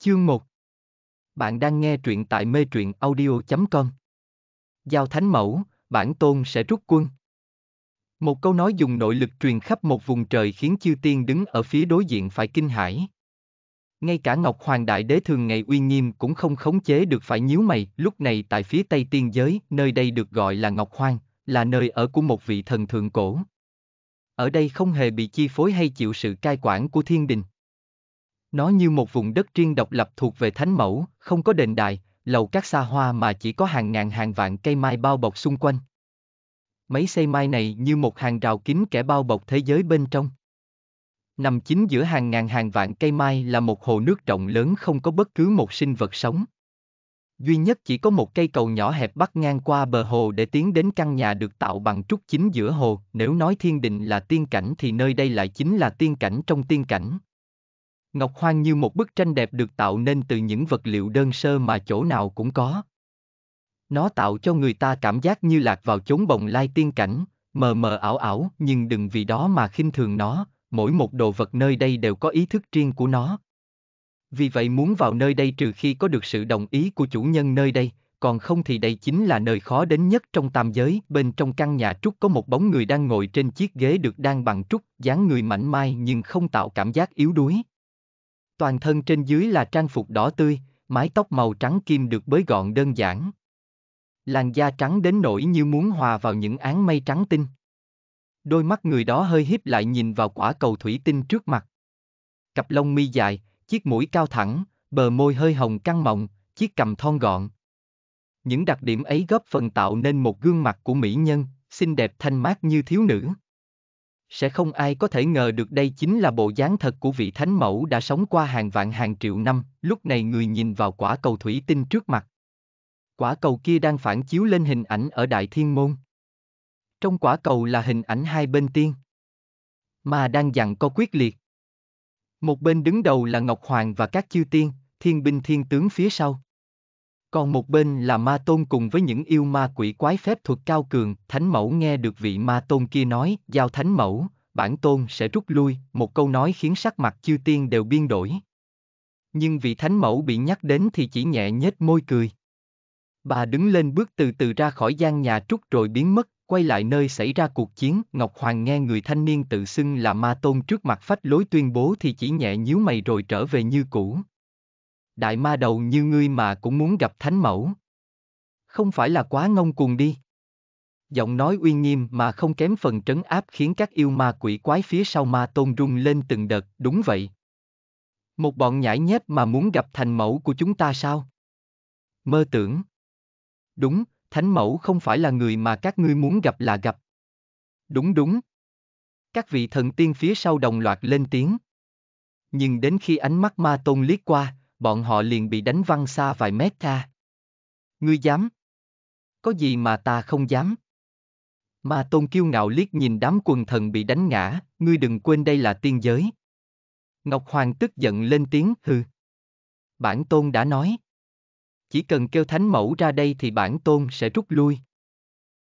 Chương 1 Bạn đang nghe truyện tại mê truyện audio.com Giao Thánh Mẫu, bản tôn sẽ rút quân. Một câu nói dùng nội lực truyền khắp một vùng trời khiến chư tiên đứng ở phía đối diện phải kinh hãi. Ngay cả Ngọc Hoàng Đại Đế thường ngày uy nghiêm cũng không khống chế được phải nhíu mày, lúc này tại phía Tây Tiên Giới, nơi đây được gọi là Ngọc Hoàng, là nơi ở của một vị thần thượng cổ. Ở đây không hề bị chi phối hay chịu sự cai quản của thiên đình nó như một vùng đất riêng độc lập thuộc về Thánh Mẫu, không có đền đài, lầu các xa hoa mà chỉ có hàng ngàn hàng vạn cây mai bao bọc xung quanh. Mấy xây mai này như một hàng rào kín kẻ bao bọc thế giới bên trong. Nằm chính giữa hàng ngàn hàng vạn cây mai là một hồ nước rộng lớn không có bất cứ một sinh vật sống. Duy nhất chỉ có một cây cầu nhỏ hẹp bắc ngang qua bờ hồ để tiến đến căn nhà được tạo bằng trúc chính giữa hồ. Nếu nói thiên định là tiên cảnh thì nơi đây lại chính là tiên cảnh trong tiên cảnh. Ngọc Hoang như một bức tranh đẹp được tạo nên từ những vật liệu đơn sơ mà chỗ nào cũng có. Nó tạo cho người ta cảm giác như lạc vào chốn bồng lai tiên cảnh, mờ mờ ảo ảo, nhưng đừng vì đó mà khinh thường nó, mỗi một đồ vật nơi đây đều có ý thức riêng của nó. Vì vậy muốn vào nơi đây trừ khi có được sự đồng ý của chủ nhân nơi đây, còn không thì đây chính là nơi khó đến nhất trong tam giới, bên trong căn nhà trúc có một bóng người đang ngồi trên chiếc ghế được đan bằng trúc, dáng người mảnh mai nhưng không tạo cảm giác yếu đuối toàn thân trên dưới là trang phục đỏ tươi, mái tóc màu trắng kim được bới gọn đơn giản. Làn da trắng đến nỗi như muốn hòa vào những áng mây trắng tinh. Đôi mắt người đó hơi híp lại nhìn vào quả cầu thủy tinh trước mặt. Cặp lông mi dài, chiếc mũi cao thẳng, bờ môi hơi hồng căng mọng, chiếc cằm thon gọn. Những đặc điểm ấy góp phần tạo nên một gương mặt của mỹ nhân, xinh đẹp thanh mát như thiếu nữ sẽ không ai có thể ngờ được đây chính là bộ dáng thật của vị thánh mẫu đã sống qua hàng vạn hàng triệu năm, lúc này người nhìn vào quả cầu thủy tinh trước mặt. Quả cầu kia đang phản chiếu lên hình ảnh ở Đại Thiên Môn. Trong quả cầu là hình ảnh hai bên tiên, mà đang dặn có quyết liệt. Một bên đứng đầu là Ngọc Hoàng và các chư tiên, thiên binh thiên tướng phía sau còn một bên là ma tôn cùng với những yêu ma quỷ quái phép thuật cao cường, thánh mẫu nghe được vị ma tôn kia nói, giao thánh mẫu, bản tôn sẽ rút lui, một câu nói khiến sắc mặt chư tiên đều biên đổi. Nhưng vị thánh mẫu bị nhắc đến thì chỉ nhẹ nhếch môi cười. Bà đứng lên bước từ từ ra khỏi gian nhà trúc rồi biến mất, quay lại nơi xảy ra cuộc chiến, Ngọc Hoàng nghe người thanh niên tự xưng là ma tôn trước mặt phách lối tuyên bố thì chỉ nhẹ nhíu mày rồi trở về như cũ, đại ma đầu như ngươi mà cũng muốn gặp thánh mẫu. Không phải là quá ngông cuồng đi. Giọng nói uy nghiêm mà không kém phần trấn áp khiến các yêu ma quỷ quái phía sau ma tôn rung lên từng đợt, đúng vậy. Một bọn nhãi nhép mà muốn gặp thành mẫu của chúng ta sao? Mơ tưởng. Đúng, thánh mẫu không phải là người mà các ngươi muốn gặp là gặp. Đúng đúng. Các vị thần tiên phía sau đồng loạt lên tiếng. Nhưng đến khi ánh mắt ma tôn liếc qua, bọn họ liền bị đánh văng xa vài mét ra. Ngươi dám? Có gì mà ta không dám? Ma Tôn kiêu ngạo liếc nhìn đám quần thần bị đánh ngã, ngươi đừng quên đây là tiên giới. Ngọc Hoàng tức giận lên tiếng hừ. Bản Tôn đã nói. Chỉ cần kêu Thánh Mẫu ra đây thì bản Tôn sẽ rút lui.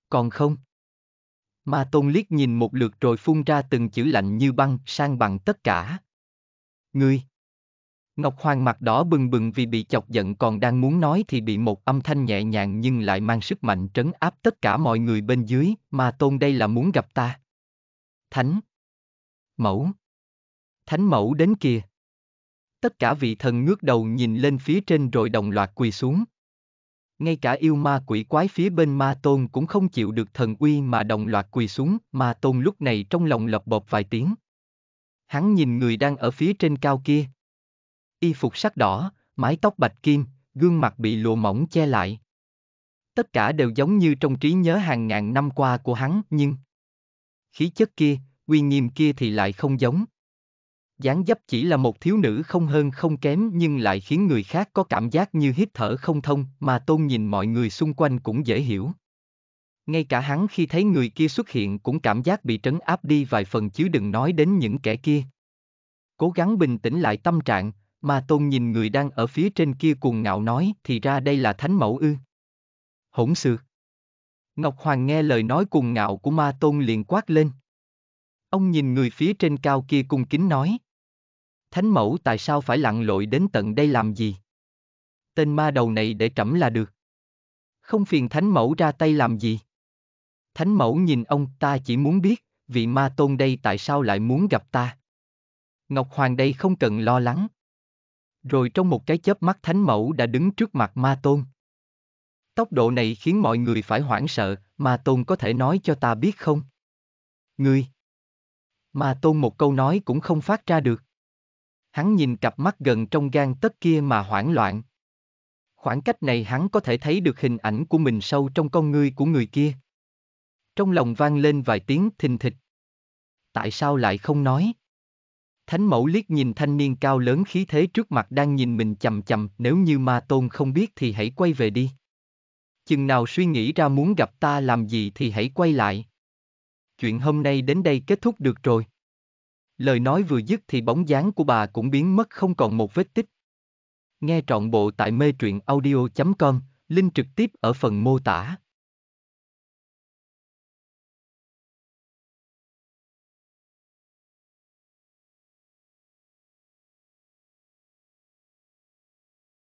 Còn không? Ma Tôn liếc nhìn một lượt rồi phun ra từng chữ lạnh như băng sang bằng tất cả. Ngươi! Ngọc Hoàng mặt đỏ bừng bừng vì bị chọc giận còn đang muốn nói thì bị một âm thanh nhẹ nhàng nhưng lại mang sức mạnh trấn áp tất cả mọi người bên dưới, mà tôn đây là muốn gặp ta. Thánh. Mẫu. Thánh mẫu đến kìa. Tất cả vị thần ngước đầu nhìn lên phía trên rồi đồng loạt quỳ xuống. Ngay cả yêu ma quỷ quái phía bên ma tôn cũng không chịu được thần uy mà đồng loạt quỳ xuống, ma tôn lúc này trong lòng lập bột vài tiếng. Hắn nhìn người đang ở phía trên cao kia, y phục sắc đỏ, mái tóc bạch kim, gương mặt bị lụa mỏng che lại. Tất cả đều giống như trong trí nhớ hàng ngàn năm qua của hắn, nhưng khí chất kia, uy nghiêm kia thì lại không giống. Dáng dấp chỉ là một thiếu nữ không hơn không kém nhưng lại khiến người khác có cảm giác như hít thở không thông mà tôn nhìn mọi người xung quanh cũng dễ hiểu. Ngay cả hắn khi thấy người kia xuất hiện cũng cảm giác bị trấn áp đi vài phần chứ đừng nói đến những kẻ kia. Cố gắng bình tĩnh lại tâm trạng, Ma Tôn nhìn người đang ở phía trên kia cuồng ngạo nói thì ra đây là thánh mẫu ư. Hỗn sự. Ngọc Hoàng nghe lời nói cuồng ngạo của Ma Tôn liền quát lên. Ông nhìn người phía trên cao kia cung kính nói. Thánh mẫu tại sao phải lặn lội đến tận đây làm gì? Tên ma đầu này để trẫm là được. Không phiền thánh mẫu ra tay làm gì? Thánh mẫu nhìn ông ta chỉ muốn biết, vị ma tôn đây tại sao lại muốn gặp ta? Ngọc Hoàng đây không cần lo lắng, rồi trong một cái chớp mắt thánh mẫu đã đứng trước mặt ma tôn. Tốc độ này khiến mọi người phải hoảng sợ, ma tôn có thể nói cho ta biết không? Người. Ma tôn một câu nói cũng không phát ra được. Hắn nhìn cặp mắt gần trong gan tất kia mà hoảng loạn. Khoảng cách này hắn có thể thấy được hình ảnh của mình sâu trong con ngươi của người kia. Trong lòng vang lên vài tiếng thình thịch. Tại sao lại không nói? Thánh mẫu liếc nhìn thanh niên cao lớn khí thế trước mặt đang nhìn mình chầm chầm, nếu như ma tôn không biết thì hãy quay về đi. Chừng nào suy nghĩ ra muốn gặp ta làm gì thì hãy quay lại. Chuyện hôm nay đến đây kết thúc được rồi. Lời nói vừa dứt thì bóng dáng của bà cũng biến mất không còn một vết tích. Nghe trọn bộ tại mê truyện audio.com, link trực tiếp ở phần mô tả.